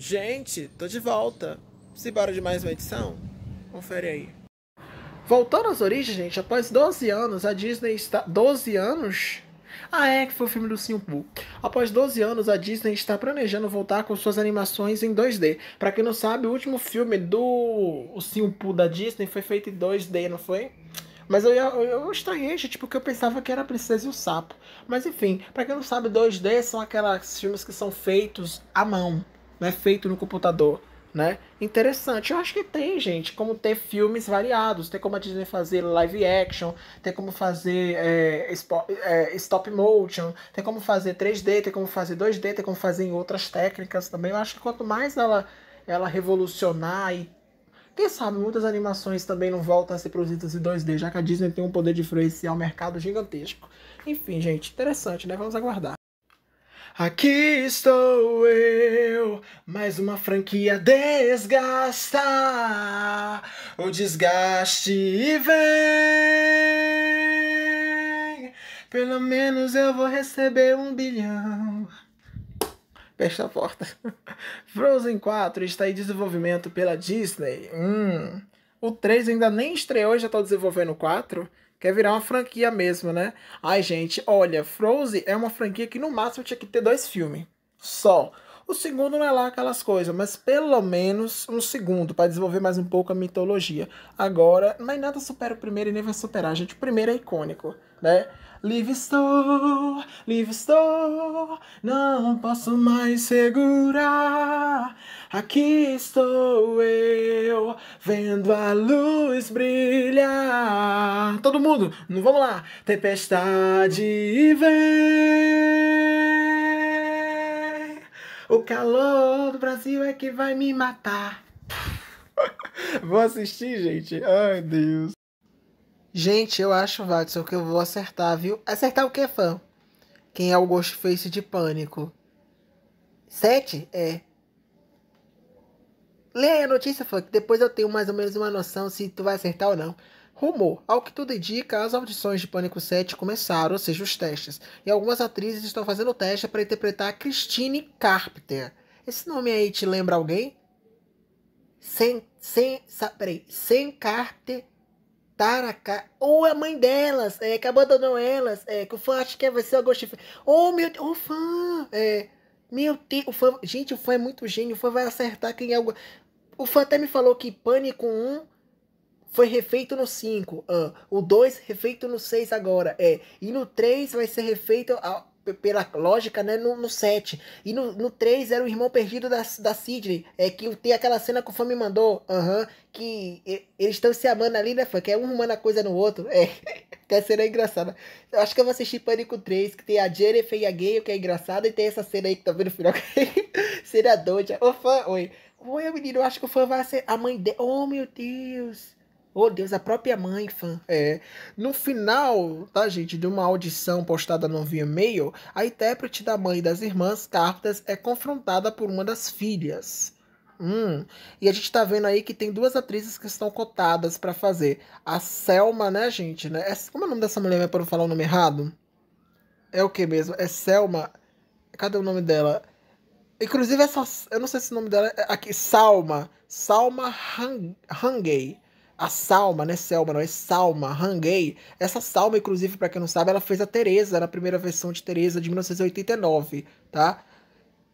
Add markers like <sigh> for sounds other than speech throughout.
Gente, tô de volta. Se bora de mais uma edição? Confere aí. Voltando às origens, gente, após 12 anos, a Disney está. 12 anos? Ah, é, que foi o filme do Ursinho Após 12 anos, a Disney está planejando voltar com suas animações em 2D. Para quem não sabe, o último filme do Ursinho da Disney foi feito em 2D, não foi? Mas eu, eu, eu estranhei, gente, porque eu pensava que era a Princesa e o Sapo. Mas enfim, para quem não sabe, 2D são aqueles filmes que são feitos à mão né, feito no computador, né? Interessante. Eu acho que tem, gente, como ter filmes variados, tem como a Disney fazer live action, tem como fazer é, é, stop motion, tem como fazer 3D, tem como fazer 2D, tem como fazer em outras técnicas também. Eu acho que quanto mais ela ela revolucionar e quem sabe muitas animações também não voltam a ser produzidas em 2D, já que a Disney tem um poder de influenciar o um mercado gigantesco. Enfim, gente, interessante, né? Vamos aguardar. Aqui estou eu, mais uma franquia desgasta. O desgaste vem. Pelo menos eu vou receber um bilhão. Fecha a porta. <laughs> Frozen 4 está em desenvolvimento pela Disney. Hum. O 3 ainda nem estreou, já está desenvolvendo o 4. Quer virar uma franquia mesmo, né? Ai, gente, olha, Frozen é uma franquia que no máximo tinha que ter dois filmes. Só. O segundo não é lá aquelas coisas, mas pelo menos um segundo para desenvolver mais um pouco a mitologia. Agora, mas é nada supera o primeiro e nem vai superar, gente. O primeiro é icônico, né? Live estou, live estou, não posso mais segurar. Aqui estou eu, vendo a luz brilhar. Todo mundo, vamos lá! Tempestade vem. O calor do Brasil é que vai me matar. vou assistir, gente. Ai, Deus. Gente, eu acho, Watson, que eu vou acertar, viu? Acertar o que, fã? Quem é o Ghostface de Pânico? Sete? É. Leia a notícia, fã, que depois eu tenho mais ou menos uma noção se tu vai acertar ou não. Rumor. Ao que tudo indica, as audições de Pânico 7 começaram, ou seja, os testes. E algumas atrizes estão fazendo teste para interpretar Christine Carpenter. Esse nome aí te lembra alguém? Sem. Sem. peraí. Sem Carpenter. Taraka, ou é a mãe delas, é, que abandonou elas, é, que o fã acha que vai ser o Ghost Oh, meu Deus, o fã, é, meu Deus, o fã, gente, o fã é muito gênio, o fã vai acertar quem é o... O fã até me falou que Pânico 1 foi refeito no 5, ah, o 2 refeito no 6 agora, é, e no 3 vai ser refeito a, pela lógica, né, no, 7. E no, no 3 era o irmão perdido da, da Sidney. É que tem aquela cena que o fã me mandou, uhum, que e, eles estão se amando ali, né, fã? Que é um humano a coisa no outro. É, <laughs> que a cena é engraçada. Eu acho que eu vou assistir Pânico 3, que tem a Jennifer e a Gale, que é engraçada, e tem essa cena aí que tá vendo no final. que <laughs> cena doida. Ô, fã, oi. Oi, menino, eu acho que o fã vai ser a mãe dele. Oh, meu Deus. Oh, Deus, a própria mãe, fã. É. No final, tá, gente, de uma audição postada no via-mail, a intérprete da mãe das irmãs Cartas é confrontada por uma das filhas. Hum. E a gente tá vendo aí que tem duas atrizes que estão cotadas para fazer. A Selma, né, gente? Né? É, como é o nome dessa mulher é pra falar o nome errado? É o que mesmo? É Selma. Cadê o nome dela? Inclusive, essa. Eu não sei se o nome dela é. Aqui, Salma. Salma Hang, Hangay a Salma, né? Selma, não é Salma, Hangay. Essa Salma, inclusive, para quem não sabe, ela fez a Teresa na primeira versão de Teresa de 1989, tá?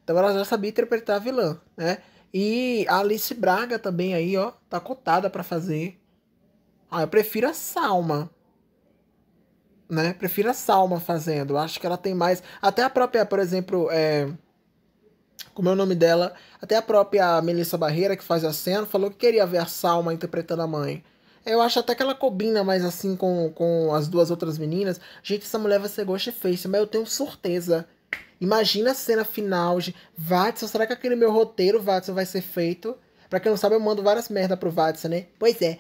Então ela já sabia interpretar a vilã, né? E a Alice Braga também aí, ó, tá cotada para fazer. Ah, eu prefiro a Salma. Né? Prefiro a Salma fazendo. Acho que ela tem mais. Até a própria, por exemplo, é como é o nome dela, até a própria Melissa Barreira, que faz a cena, falou que queria ver a Salma interpretando a mãe. Eu acho até que ela combina mais assim com, com as duas outras meninas. Gente, essa mulher vai ser gosto e face, mas eu tenho certeza. Imagina a cena final de Watson, será que aquele meu roteiro, Watson, vai ser feito? Pra quem não sabe, eu mando várias merda pro Watson, né? Pois é.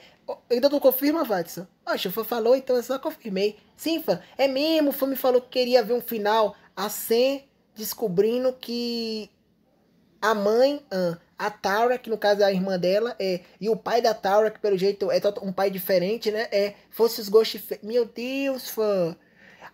ainda não confirma, Watson? Poxa, o fã falou, então eu só confirmei. Sim, fã, é mesmo, o fã me falou que queria ver um final a assim, descobrindo que a mãe a Taura, que no caso é a irmã dela, é, e o pai da Taura, que pelo jeito é um pai diferente, né? É, fosse os Ghostface. Meu Deus, fã!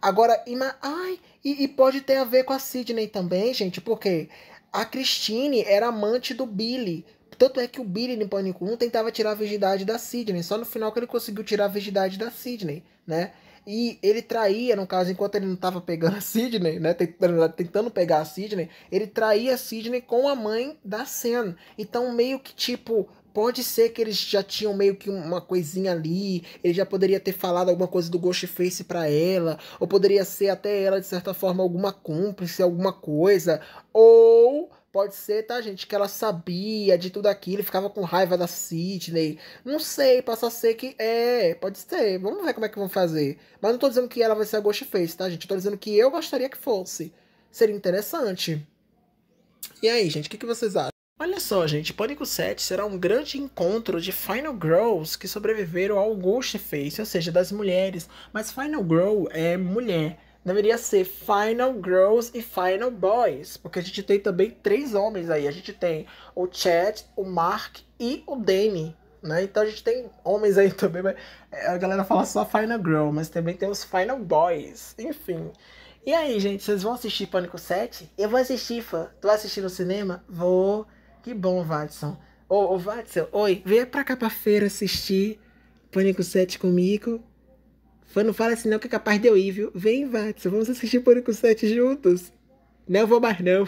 Agora, ima... ai, e, e, pode ter a ver com a Sidney também, gente, porque a Christine era amante do Billy. Tanto é que o Billy no Pânico 1 tentava tirar a virgindade da Sidney, só no final que ele conseguiu tirar a virgindade da Sidney, né? E ele traía, no caso, enquanto ele não estava pegando a Sidney, né? Tentando pegar a Sidney, ele traía a Sidney com a mãe da Sam. Então, meio que tipo. Pode ser que eles já tinham meio que uma coisinha ali, ele já poderia ter falado alguma coisa do Ghostface para ela, ou poderia ser até ela, de certa forma, alguma cúmplice, alguma coisa, ou Pode ser, tá, gente, que ela sabia de tudo aquilo e ficava com raiva da Sidney. Não sei, passa a ser que é, pode ser. Vamos ver como é que vão fazer. Mas não tô dizendo que ela vai ser a Ghostface, tá, gente? tô dizendo que eu gostaria que fosse. Seria interessante. E aí, gente, o que, que vocês acham? Olha só, gente, Pânico 7 será um grande encontro de Final Girls que sobreviveram ao Ghostface, ou seja, das mulheres. Mas Final Girl é mulher deveria ser Final Girls e Final Boys, porque a gente tem também três homens aí. A gente tem o Chad, o Mark e o Danny, né? Então a gente tem homens aí <laughs> também, mas é, a galera fala só Final Girl, mas também tem os Final Boys, enfim. E aí, gente, vocês vão assistir Pânico 7? Eu vou assistir, fã. Tu vai assistir no cinema? Vou. Que bom, Watson. Ô, ô Watson, oi, vem pra Capa feira assistir Pânico 7 comigo. Fã, não fala assim não que é capaz de eu ir, viu? Vem, Vats, vamos assistir Pânico 7 juntos. Não vou mais não.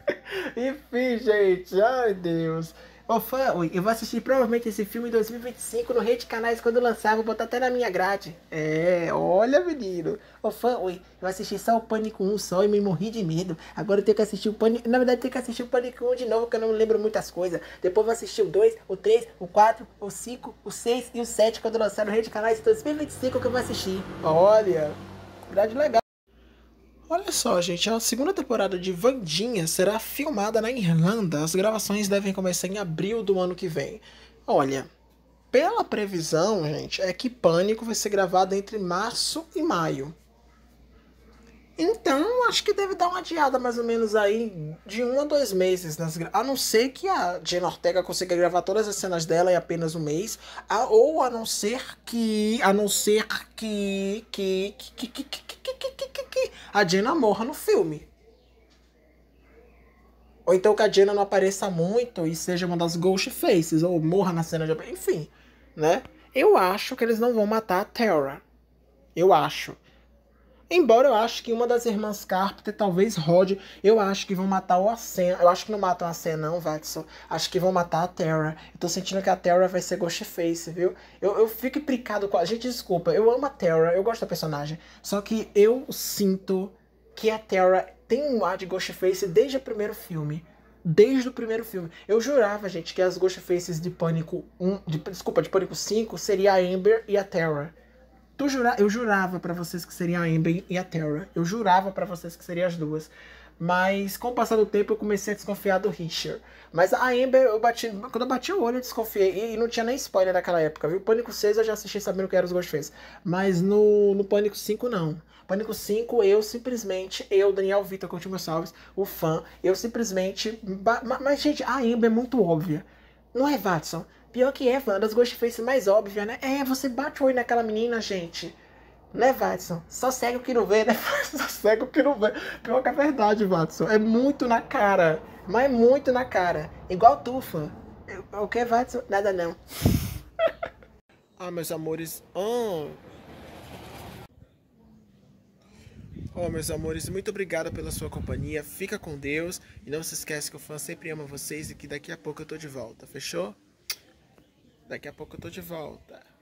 <laughs> Enfim, gente, ai Deus. Ô fã, eu vou assistir provavelmente esse filme em 2025 no Rede Canais quando lançar, vou botar até na minha grade. É, olha, menino. Ô fã, ui, eu assisti só o Pânico 1 só e me morri de medo. Agora eu tenho que assistir o Pânico. Na verdade, eu tenho que assistir o Pânico 1 de novo, que eu não lembro muitas coisas. Depois eu vou assistir o 2, o 3, o 4, o 5, o 6 e o 7 quando lançar no Rede Canais em 2025 que eu vou assistir. Olha, grade legal. Olha só, gente, a segunda temporada de Vandinha será filmada na Irlanda. As gravações devem começar em abril do ano que vem. Olha, pela previsão, gente, é que Pânico vai ser gravado entre março e maio. Então, acho que deve dar uma adiada mais ou menos aí de um a dois meses. Nas gra... A não ser que a Jenna Ortega consiga gravar todas as cenas dela em apenas um mês. A... Ou a não ser que. A não ser que. que, que, que, que a Dina morra no filme. Ou então que a Dina não apareça muito e seja uma das ghost faces, ou morra na cena de... Enfim, né? Eu acho que eles não vão matar a Terra. Eu acho. Embora eu acho que uma das irmãs Carpenter, talvez Rod, eu acho que vão matar o Asen. Eu acho que não matam a Asen, não, Vaxel. Acho que vão matar a Terra. Eu tô sentindo que a Terra vai ser Ghostface, viu? Eu, eu fico implicado com a. Gente, desculpa, eu amo a Terra, eu gosto da personagem. Só que eu sinto que a Terra tem um ar de Ghostface desde o primeiro filme desde o primeiro filme. Eu jurava, gente, que as Ghostfaces de Pânico 1, de, desculpa, de Pânico 5 seria a Amber e a Terra. Tu jura... Eu jurava para vocês que seria a Ember e a Terra. Eu jurava para vocês que seriam as duas. Mas com o passar do tempo eu comecei a desconfiar do Richard. Mas a Amber, eu bati, quando eu bati o olho eu desconfiei. E, e não tinha nem spoiler naquela época, viu? Pânico 6 eu já assisti sabendo que era os Ghostface. Mas no, no Pânico 5 não. Pânico 5 eu simplesmente, eu, Daniel Vitor Coutinho Salves, o fã, eu simplesmente... Mas, gente, a Amber é muito óbvia. Não é, Watson? Pior que é, foi uma das Ghostface mais óbvio, né? É, você bate o olho naquela menina, gente. Né, Watson? Só cego que não vê, né? <laughs> Só cego que não vê. Pior que é verdade, Watson. É muito na cara. Mas é muito na cara. Igual tufa. É, o que, Watson? Nada não. <laughs> ah, meus amores. Oh. Oh, meus amores, muito obrigado pela sua companhia. Fica com Deus. E não se esquece que o fã sempre ama vocês e que daqui a pouco eu tô de volta. Fechou? Daqui a pouco eu tô de volta.